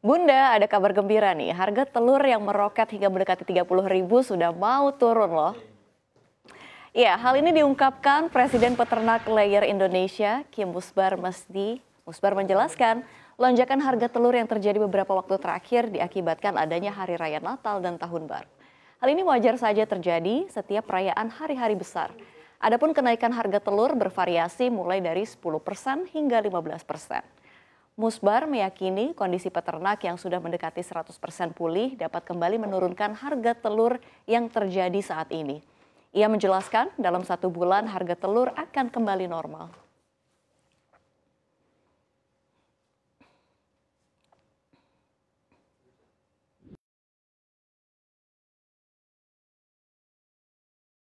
Bunda, ada kabar gembira nih. Harga telur yang meroket hingga mendekati 30 ribu sudah mau turun loh. Ya, hal ini diungkapkan Presiden Peternak Layer Indonesia, Kim Musbar Masdi. Musbar menjelaskan, lonjakan harga telur yang terjadi beberapa waktu terakhir diakibatkan adanya Hari Raya Natal dan Tahun Baru. Hal ini wajar saja terjadi setiap perayaan hari-hari besar. Adapun kenaikan harga telur bervariasi mulai dari 10% hingga 15%. Musbar meyakini kondisi peternak yang sudah mendekati 100% pulih dapat kembali menurunkan harga telur yang terjadi saat ini. Ia menjelaskan dalam satu bulan harga telur akan kembali normal.